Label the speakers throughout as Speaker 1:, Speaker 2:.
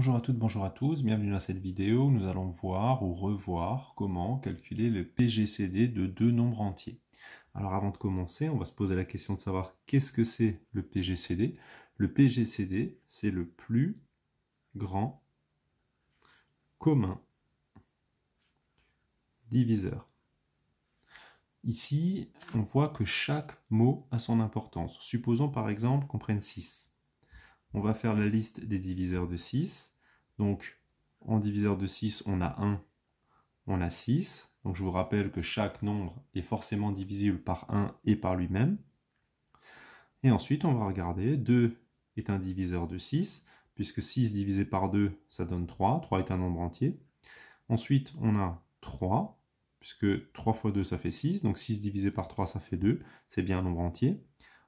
Speaker 1: Bonjour à toutes, bonjour à tous, bienvenue dans cette vidéo. où Nous allons voir ou revoir comment calculer le PGCD de deux nombres entiers. Alors avant de commencer, on va se poser la question de savoir qu'est-ce que c'est le PGCD. Le PGCD, c'est le plus grand commun diviseur. Ici, on voit que chaque mot a son importance. Supposons par exemple qu'on prenne 6 on va faire la liste des diviseurs de 6. Donc en diviseur de 6, on a 1, on a 6. Donc je vous rappelle que chaque nombre est forcément divisible par 1 et par lui-même. Et ensuite, on va regarder 2 est un diviseur de 6, puisque 6 divisé par 2, ça donne 3. 3 est un nombre entier. Ensuite, on a 3, puisque 3 fois 2, ça fait 6. Donc 6 divisé par 3, ça fait 2. C'est bien un nombre entier.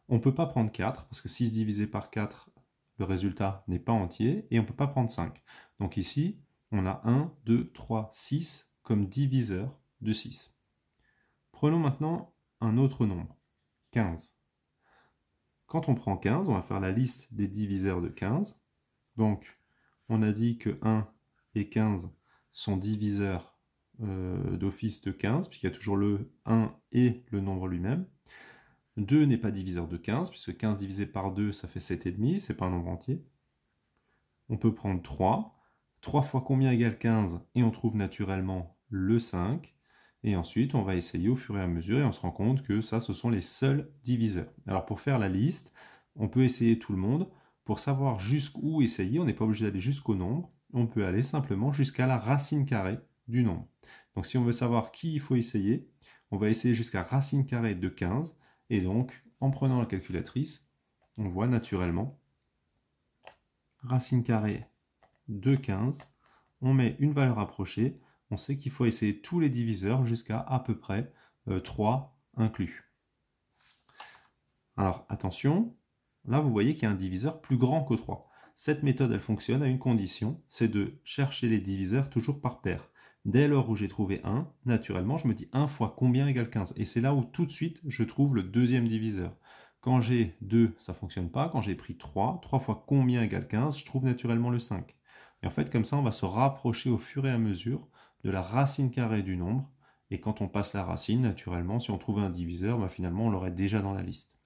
Speaker 1: On ne peut pas prendre 4, parce que 6 divisé par 4, le résultat n'est pas entier et on ne peut pas prendre 5. Donc ici, on a 1, 2, 3, 6 comme diviseur de 6. Prenons maintenant un autre nombre, 15. Quand on prend 15, on va faire la liste des diviseurs de 15. Donc, on a dit que 1 et 15 sont diviseurs euh, d'office de 15, puisqu'il y a toujours le 1 et le nombre lui-même. 2 n'est pas diviseur de 15, puisque 15 divisé par 2, ça fait 7,5, c'est pas un nombre entier. On peut prendre 3. 3 fois combien égale 15 Et on trouve naturellement le 5. Et ensuite, on va essayer au fur et à mesure et on se rend compte que ça, ce sont les seuls diviseurs. Alors pour faire la liste, on peut essayer tout le monde. Pour savoir jusqu'où essayer, on n'est pas obligé d'aller jusqu'au nombre. On peut aller simplement jusqu'à la racine carrée du nombre. Donc si on veut savoir qui il faut essayer, on va essayer jusqu'à racine carrée de 15. Et donc, en prenant la calculatrice, on voit naturellement racine carrée de 15. On met une valeur approchée. On sait qu'il faut essayer tous les diviseurs jusqu'à à peu près 3 euh, inclus. Alors attention, là vous voyez qu'il y a un diviseur plus grand que 3. Cette méthode, elle fonctionne à une condition, c'est de chercher les diviseurs toujours par paire. Dès lors où j'ai trouvé 1, naturellement, je me dis 1 fois combien égale 15. Et c'est là où tout de suite, je trouve le deuxième diviseur. Quand j'ai 2, ça ne fonctionne pas. Quand j'ai pris 3, 3 fois combien égale 15, je trouve naturellement le 5. Et en fait, comme ça, on va se rapprocher au fur et à mesure de la racine carrée du nombre. Et quand on passe la racine, naturellement, si on trouve un diviseur, bah, finalement, on l'aurait déjà dans la liste.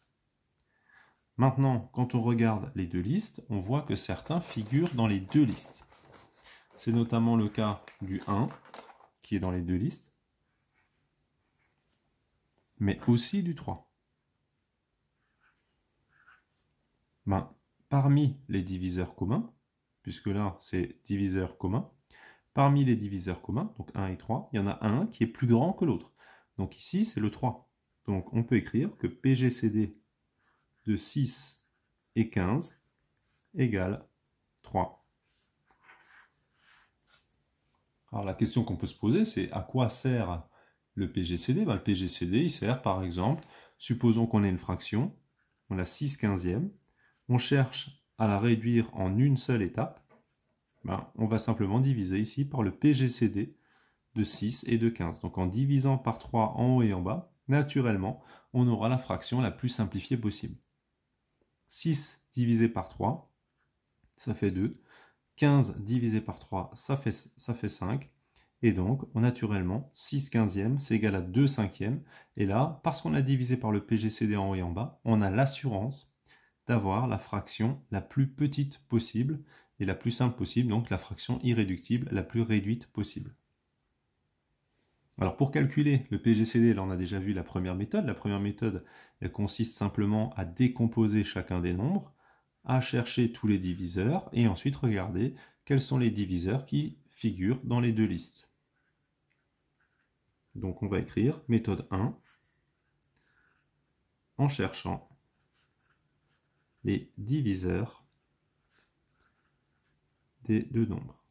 Speaker 1: Maintenant, quand on regarde les deux listes, on voit que certains figurent dans les deux listes. C'est notamment le cas du 1, qui est dans les deux listes, mais aussi du 3. Ben, parmi les diviseurs communs, puisque là c'est diviseur commun, parmi les diviseurs communs, donc 1 et 3, il y en a un qui est plus grand que l'autre. Donc ici c'est le 3. Donc on peut écrire que PGCD de 6 et 15 égale 3. Alors la question qu'on peut se poser, c'est à quoi sert le PGCD ben, Le PGCD, il sert par exemple, supposons qu'on ait une fraction, on a 6 quinzièmes, on cherche à la réduire en une seule étape, ben, on va simplement diviser ici par le PGCD de 6 et de 15. Donc en divisant par 3 en haut et en bas, naturellement, on aura la fraction la plus simplifiée possible. 6 divisé par 3, ça fait 2. 15 divisé par 3, ça fait, 5. Et donc, naturellement, 6 quinzièmes, c'est égal à 2 cinquièmes. Et là, parce qu'on a divisé par le PGCD en haut et en bas, on a l'assurance d'avoir la fraction la plus petite possible et la plus simple possible, donc la fraction irréductible la plus réduite possible. Alors pour calculer le PGCD, là on a déjà vu la première méthode. La première méthode, elle consiste simplement à décomposer chacun des nombres à chercher tous les diviseurs et ensuite regarder quels sont les diviseurs qui figurent dans les deux listes. Donc on va écrire méthode 1 en cherchant les diviseurs des deux nombres.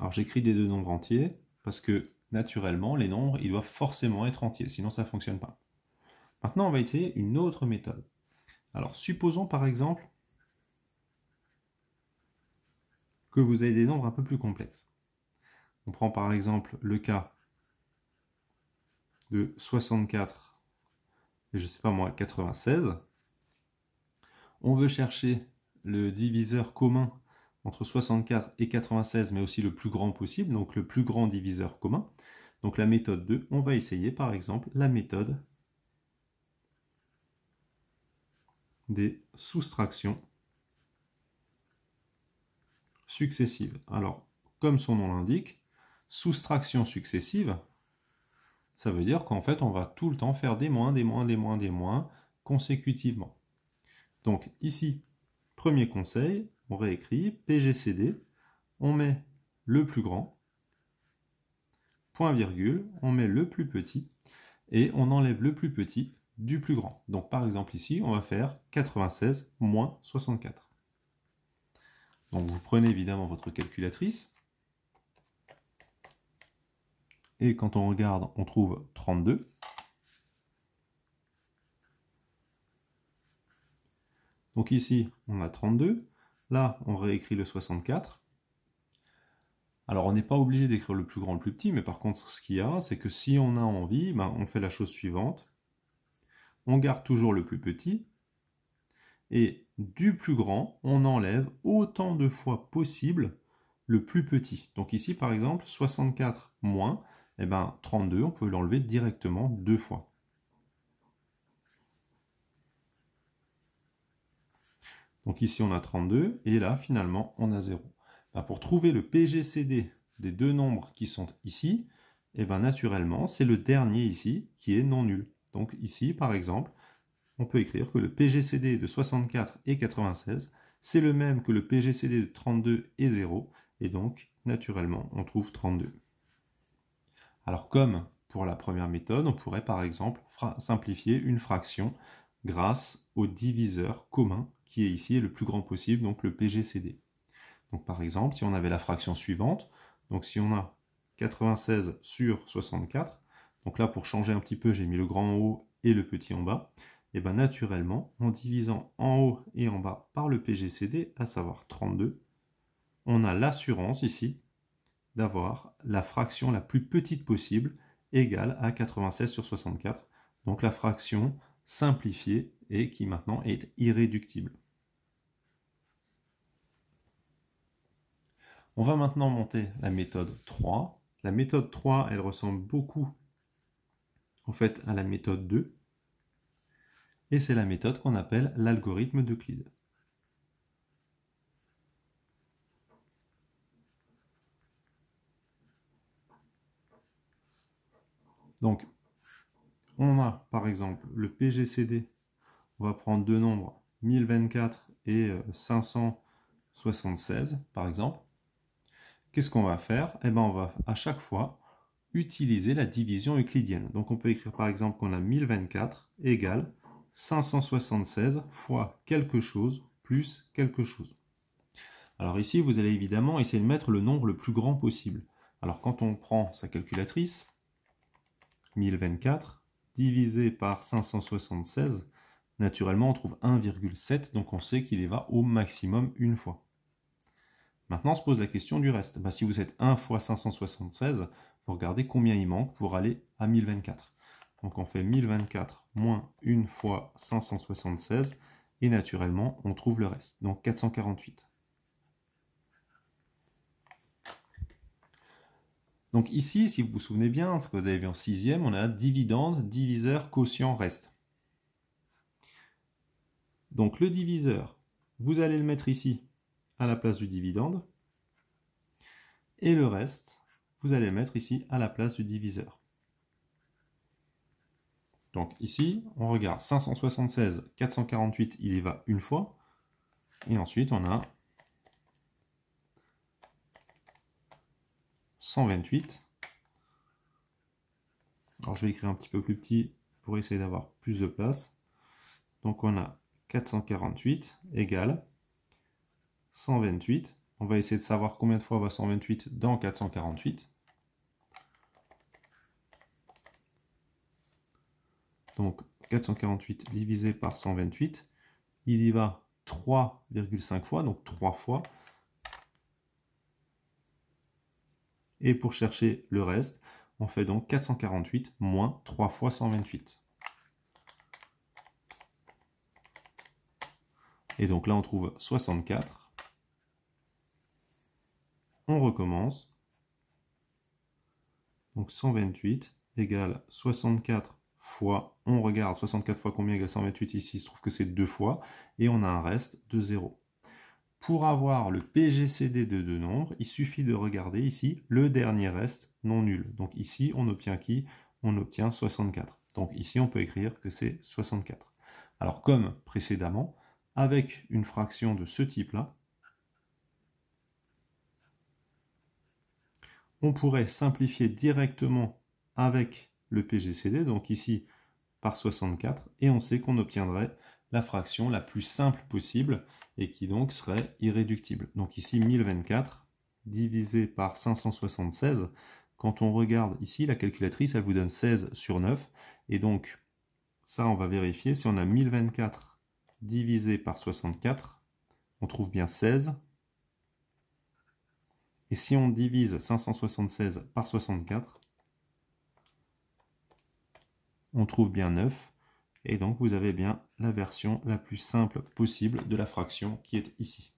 Speaker 1: Alors j'écris des deux nombres entiers parce que naturellement les nombres ils doivent forcément être entiers sinon ça ne fonctionne pas. Maintenant on va essayer une autre méthode. Alors supposons par exemple que vous avez des nombres un peu plus complexes. On prend par exemple le cas de 64 et je sais pas moi 96. On veut chercher le diviseur commun entre 64 et 96 mais aussi le plus grand possible, donc le plus grand diviseur commun. Donc la méthode 2, on va essayer par exemple la méthode des soustractions successives. Alors, comme son nom l'indique, soustraction successive, ça veut dire qu'en fait, on va tout le temps faire des moins, des moins, des moins, des moins, consécutivement. Donc ici, premier conseil, on réécrit PGCD, on met le plus grand, point virgule, on met le plus petit, et on enlève le plus petit du plus grand. Donc par exemple ici, on va faire 96 moins 64. Donc vous prenez évidemment votre calculatrice. Et quand on regarde, on trouve 32. Donc ici, on a 32. Là, on réécrit le 64. Alors, on n'est pas obligé d'écrire le plus grand, le plus petit, mais par contre, ce qu'il y a, c'est que si on a envie, ben, on fait la chose suivante on garde toujours le plus petit. Et du plus grand, on enlève autant de fois possible le plus petit. Donc ici, par exemple, 64 moins eh ben, 32, on peut l'enlever directement deux fois. Donc ici, on a 32, et là, finalement, on a 0. Ben, pour trouver le PGCD des deux nombres qui sont ici, et eh ben, naturellement, c'est le dernier ici qui est non nul. Donc ici, par exemple, on peut écrire que le PGCD de 64 et 96, c'est le même que le PGCD de 32 et 0, et donc, naturellement, on trouve 32. Alors comme pour la première méthode, on pourrait par exemple simplifier une fraction grâce au diviseur commun qui est ici le plus grand possible, donc le PGCD. Donc par exemple, si on avait la fraction suivante, donc si on a 96 sur 64, donc là, pour changer un petit peu, j'ai mis le grand en haut et le petit en bas. Et bien naturellement, en divisant en haut et en bas par le PGCD, à savoir 32, on a l'assurance ici d'avoir la fraction la plus petite possible égale à 96 sur 64. Donc la fraction simplifiée et qui maintenant est irréductible. On va maintenant monter la méthode 3. La méthode 3, elle ressemble beaucoup en fait à la méthode 2, et c'est la méthode qu'on appelle l'algorithme d'Euclide. Donc, on a par exemple le PGCD, on va prendre deux nombres, 1024 et 576 euh, par exemple. Qu'est-ce qu'on va faire Eh bien, on va à chaque fois utiliser la division euclidienne. Donc on peut écrire par exemple qu'on a 1024 égale 576 fois quelque chose plus quelque chose. Alors ici, vous allez évidemment essayer de mettre le nombre le plus grand possible. Alors quand on prend sa calculatrice, 1024 divisé par 576, naturellement on trouve 1,7, donc on sait qu'il y va au maximum une fois. Maintenant, on se pose la question du reste. Bah, si vous êtes 1 fois 576, vous regardez combien il manque pour aller à 1024. Donc on fait 1024 moins 1 fois 576, et naturellement, on trouve le reste, donc 448. Donc ici, si vous vous souvenez bien, ce que vous avez vu en sixième, on a dividende, diviseur, quotient, reste. Donc le diviseur, vous allez le mettre ici, à la place du dividende. Et le reste, vous allez mettre ici à la place du diviseur. Donc ici, on regarde 576, 448, il y va une fois. Et ensuite, on a 128. Alors je vais écrire un petit peu plus petit pour essayer d'avoir plus de place. Donc on a 448 égale 128. On va essayer de savoir combien de fois va 128 dans 448. Donc 448 divisé par 128, il y va 3,5 fois, donc 3 fois. Et pour chercher le reste, on fait donc 448 moins 3 fois 128. Et donc là, on trouve 64 on recommence. Donc 128 égale 64 fois, on regarde 64 fois combien égale 128 ici, il se trouve que c'est deux fois, et on a un reste de 0. Pour avoir le PGCD de deux nombres, il suffit de regarder ici le dernier reste non nul. Donc ici, on obtient qui On obtient 64. Donc ici, on peut écrire que c'est 64. Alors comme précédemment, avec une fraction de ce type-là, on pourrait simplifier directement avec le PGCD, donc ici par 64, et on sait qu'on obtiendrait la fraction la plus simple possible et qui donc serait irréductible. Donc ici 1024 divisé par 576, quand on regarde ici la calculatrice, elle vous donne 16 sur 9, et donc ça on va vérifier, si on a 1024 divisé par 64, on trouve bien 16, et si on divise 576 par 64, on trouve bien 9. Et donc vous avez bien la version la plus simple possible de la fraction qui est ici.